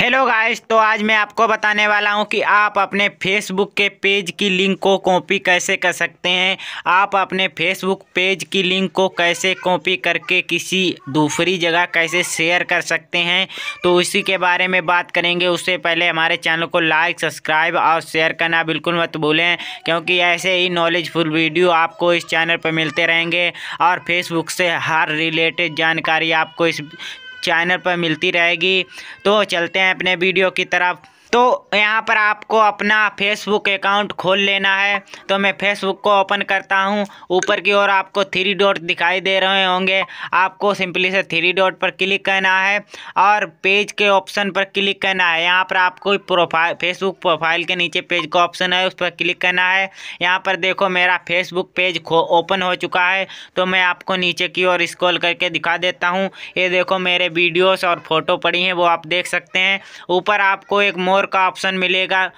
hello guys तो आज मैं आपको बताने वाला हूं कि आप अपने फेसबुक के पेज की लिंक को कॉपी कैसे कर सकते हैं आप अपने फेसबुक पेज की लिंक को कैसे कॉपी करके किसी दूसरी जगह कैसे शेयर कर सकते हैं तो इसी के बारे में बात करेंगे उससे पहले हमारे चैनल को लाइक सब्सक्राइब और शेयर करना बिल्कुल मत भूलें क्योंकि ऐसे ही नॉलेजफुल वीडियो आपको इस चैनल पर मिलते रहेंगे और फेसबुक से हर रिलेटेड जानकारी आपको इस चैनल पर मिलती रहेगी तो चलते हैं अपने वीडियो की तरफ तो यहाँ पर आपको अपना फेसबुक अकाउंट खोल लेना है तो मैं फेसबुक को ओपन करता हूँ ऊपर की ओर आपको थ्री डॉट दिखाई दे रहे होंगे आपको सिंपली से थ्री डॉट पर क्लिक करना है और पेज के ऑप्शन पर क्लिक करना है यहाँ पर आपको प्रोफाइल फेसबुक प्रोफाइल के नीचे पेज का ऑप्शन है उस पर क्लिक करना है यहाँ पर देखो मेरा फेसबुक पेज ओपन हो चुका है तो मैं आपको नीचे की ओर स्क्रॉल करके दिखा देता हूँ ये देखो मेरे वीडियोज़ और फोटो पड़ी हैं वो आप देख सकते हैं ऊपर आपको एक मोर मोर का ऑप्शन मिलेगा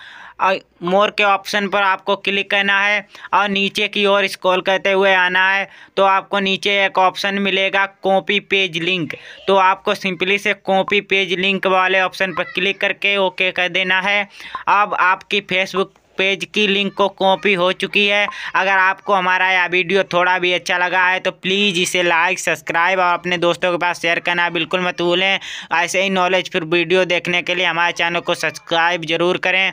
मोर के ऑप्शन पर आपको क्लिक करना है और नीचे की ओर स्क्रॉल करते हुए आना है तो आपको नीचे एक ऑप्शन मिलेगा कॉपी पेज लिंक तो आपको सिंपली से कॉपी पेज लिंक वाले ऑप्शन पर क्लिक करके ओके कर देना है अब आपकी फेसबुक पेज की लिंक को कॉपी हो चुकी है अगर आपको हमारा यह वीडियो थोड़ा भी अच्छा लगा है तो प्लीज़ इसे लाइक सब्सक्राइब और अपने दोस्तों के पास शेयर करना बिल्कुल मत भूलें ऐसे ही नॉलेज फिर वीडियो देखने के लिए हमारे चैनल को सब्सक्राइब ज़रूर करें